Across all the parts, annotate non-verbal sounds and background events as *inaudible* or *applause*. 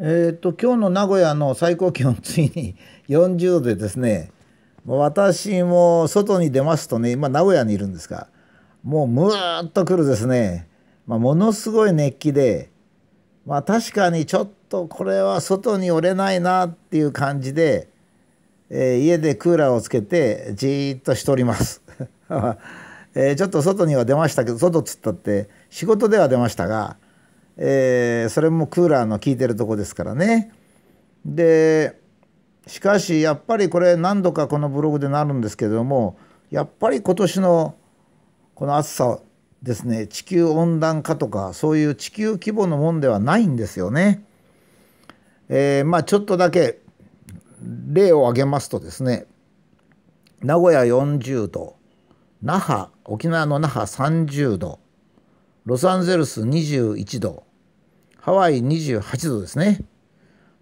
えーと、今日の名古屋の最高気温ついに40 *laughs* 度でですね私も外に出ますとね今名古屋にいるんですがもうムーッとくるですね、まあ、ものすごい熱気で、まあ、確かにちょっとこれは外に折れないなっていう感じで、えー、家でクーラーをつけてじっとしております、*laughs* えちょっと外には出ましたけど外っつったって仕事では出ましたが。えー、それもクーラーの効いてるとこですからね。でしかしやっぱりこれ何度かこのブログでなるんですけどもやっぱり今年のこの暑さですね地球温暖化とかそういう地球規模のもんではないんですよね。えー、まあちょっとだけ例を挙げますとですね名古屋40度那覇沖縄の那覇30度ロサンゼルス21度ハワイ28度ですね。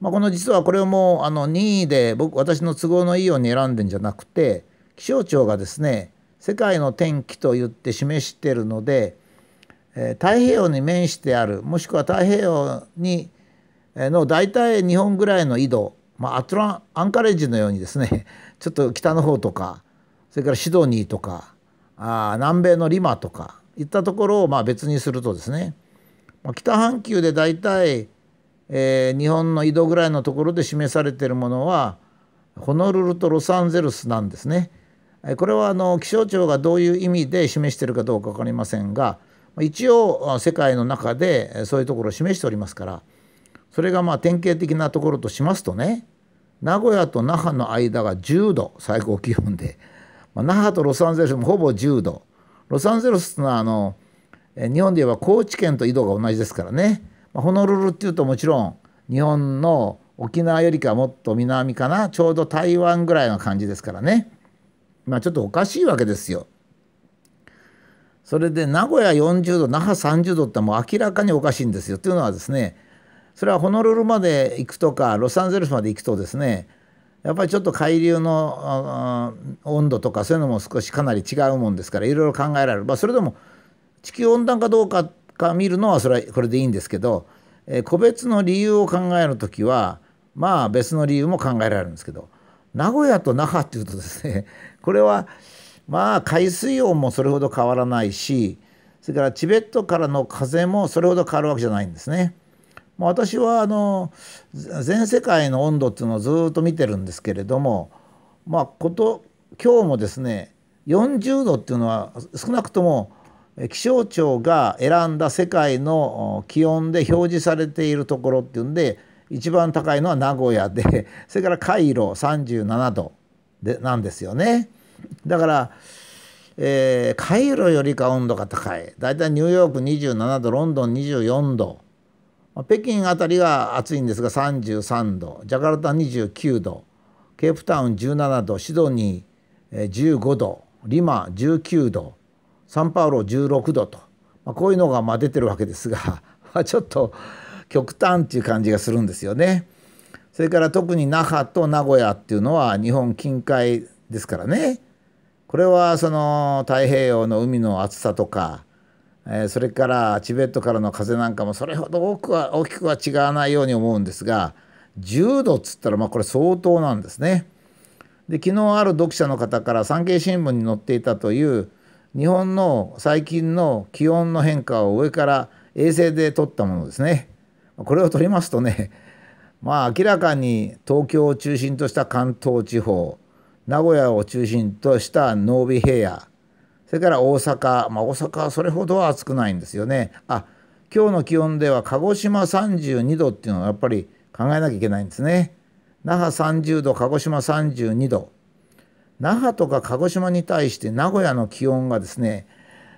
まあ、この実はこれをもうあの任意で僕私の都合のいいように選んでんじゃなくて気象庁がですね世界の天気と言って示してるので、えー、太平洋に面してあるもしくは太平洋にの大体日本ぐらいの緯度、まあ、アトランアンカレッジのようにですね *laughs* ちょっと北の方とかそれからシドニーとかあ南米のリマとかいったところをまあ別にするとですね北半球で大体、え日本の緯度ぐらいのところで示されているものはホノルルとロサンゼルスなんですね。これはあの気象庁がどういう意味で示しているかどうか分かりませんが一応世界の中でそういうところを示しておりますからそれがまあ典型的なところとしますとね名古屋と那覇の間が10度最高気温で、まあ、那覇とロサンゼルスもほぼ10度ロサンゼルスのあの日本で言えば高知県と緯度が同じですからね、まあ、ホノルルっていうともちろん日本の沖縄よりかもっと南かなちょうど台湾ぐらいの感じですからねまあちょっとおかしいわけですよ。それで名古屋40度那覇30度ってもう明らかにおかしいんですよ。というのはですねそれはホノルルまで行くとかロサンゼルスまで行くとですねやっぱりちょっと海流の温度とかそういうのも少しかなり違うもんですからいろいろ考えられる、まあ、それでも地球温暖化どうかか見るのはそれはこれでいいんですけど、えー、個別の理由を考える時はまあ別の理由も考えられるんですけど名古屋と那覇っていうとですね *laughs* これはまあ海水温もそれほど変わらないしそれからチベットからの風もそれほど変わるわけじゃないんですね。ま私はあの全世界の温度っていうのをずっと見てるんですけれどもまあこと今日もですね40度っていうのは少なくとも気象庁が選んだ世界の気温で表示されているところっていうんで一番高いのは名古屋で *laughs* それからカイロ37度でなんですよね。だから、えー、カイロよりか温度が高い大体ニューヨーク27度ロンドン24度北京あたりが暑いんですが33度ジャカルタ29度ケープタウン17度シドニー15度リマ19度サンパウロ16度と、まあ、こういうのがまあ出てるわけですが、*laughs* まあ、ちょっと極端っていう感じがするんですよね。それから特に那覇と名古屋っていうのは日本近海ですからねこれはその太平洋の海の厚さとか、えー、それからチベットからの風なんかもそれほど多くは大きくは違わないように思うんですが10度っつったらまあこれ相当なんですね。で昨日ある読者の方から産経新聞に載っていたという日本の最近の気温の変化を上から衛星で撮ったものですね。これを撮りますとね *laughs* まあ明らかに東京を中心とした関東地方名古屋を中心とした濃尾平野それから大阪、まあ、大阪はそれほどは暑くないんですよね。あ今日の気温では鹿児島32度っていうのはやっぱり考えなきゃいけないんですね。那覇30度鹿児島32度那覇とか鹿児島に対して名古屋の気温がですね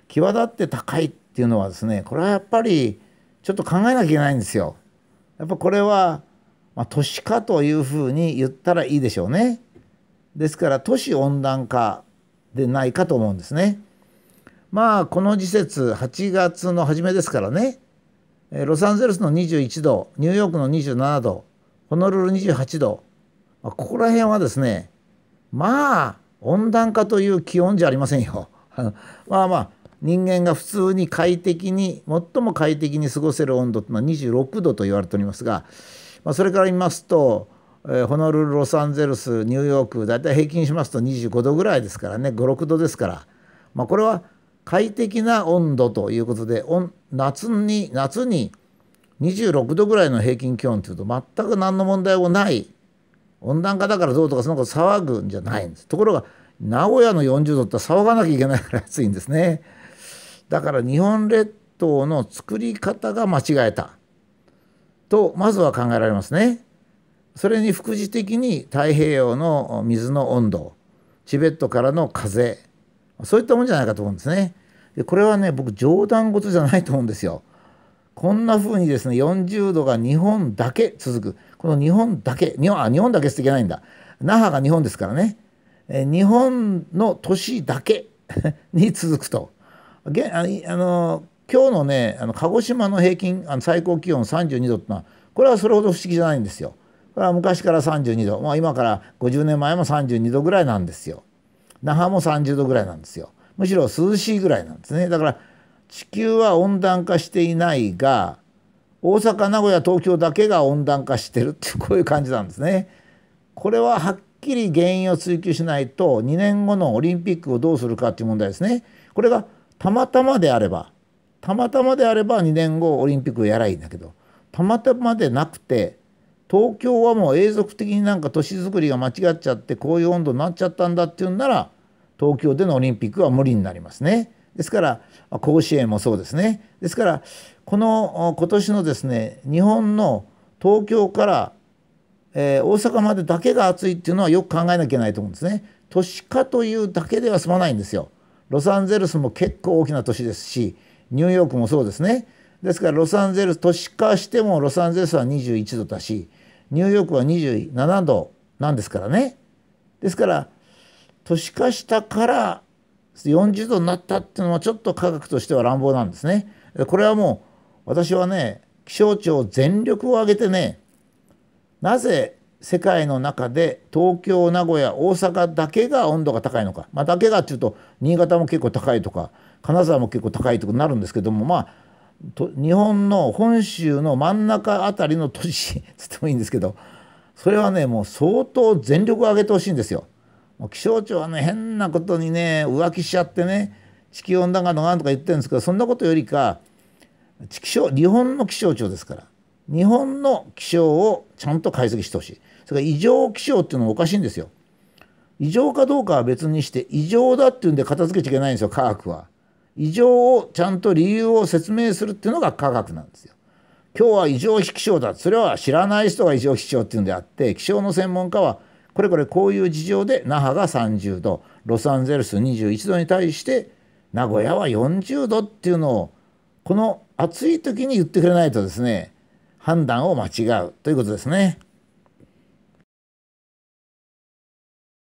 際立って高いっていうのはですねこれはやっぱりちょっと考えなきゃいけないんですよ。やっぱこれは、まあ、都市化というふうに言ったらいいでしょうね。ですから都市温暖化でないかと思うんですね。まあこの時節8月の初めですからねロサンゼルスの21度ニューヨークの27度ホノルル28度ここら辺はですねまあ温暖化という気温じゃありませんよ。*laughs* まあまあ人間が普通に快適に最も快適に過ごせる温度というのは26度と言われておりますが、まあ、それから見ますと、えー、ホノルルロサンゼルスニューヨーク大体平均しますと25度ぐらいですからね56度ですから、まあ、これは快適な温度ということで夏に夏に26度ぐらいの平均気温というと全く何の問題もない温暖化だからどうとかそのこと騒ぐんじゃないんですところが名古屋の40度って騒がなきゃいけないから暑いんですねだから日本列島の作り方が間違えたとまずは考えられますねそれに副次的に太平洋の水の温度チベットからの風そういったもんじゃないかと思うんですねでこれはね僕冗談事じゃないと思うんですよこんな風にですね、40度が日本だけ続く。この日本だけ、日本、あ、日本だけ捨ていけないんだ。那覇が日本ですからね。え日本の年だけ *laughs* に続くと。現あの今日のね、あの鹿児島の平均あの最高気温32度ってのは、これはそれほど不思議じゃないんですよ。これは昔から32度、まあ、今から50年前も32度ぐらいなんですよ。那覇も30度ぐらいなんですよ。むしろ涼しいぐらいなんですね。だから地球は温暖化していないが大阪名古屋東京だけが温暖化してるってこういう感じなんですね。これははっきり原因を追求しないと2年後のオリンピックをどうするかっていう問題ですね。これがたまたまであればたまたまであれば2年後オリンピックをやらいいんだけどたまたまでなくて東京はもう永続的になんか都市づくりが間違っちゃってこういう温度になっちゃったんだっていうんなら東京でのオリンピックは無理になりますね。ですから甲子園もそうですねですからこの今年のですね日本の東京から、えー、大阪までだけが暑いっていうのはよく考えなきゃいけないと思うんですね都市化というだけでは済まないんですよロサンゼルスも結構大きな都市ですしニューヨークもそうですねですからロサンゼルス都市化してもロサンゼルスは21度だしニューヨークは27度なんですからねですから都市化したから40度になったっていうのはちょっと科学としては乱暴なんですね。これはもう私はね気象庁全力を挙げてねなぜ世界の中で東京名古屋大阪だけが温度が高いのか、まあ、だけがっていうと新潟も結構高いとか金沢も結構高いとかになるんですけどもまあ日本の本州の真ん中あたりの都市 *laughs* つってもいいんですけどそれはねもう相当全力を挙げてほしいんですよ。もう気象庁はね変なことにね浮気しちゃってね地球温暖化のなんとか言ってるんですけどそんなことよりか気象日本の気象庁ですから日本の気象をちゃんと解析してほしいそれから異常気象っていうのもおかしいんですよ異常かどうかは別にして異常だっていうんで片付けちゃいけないんですよ科学は異常をちゃんと理由を説明するっていうのが科学なんですよ今日は異常気象だそれは知らない人が異常気象っていうんであって気象の専門家はこれこれこういう事情で那覇が30度ロサンゼルス21度に対して名古屋は40度っていうのをこの暑い時に言ってくれないとですね判断を間違うということですね。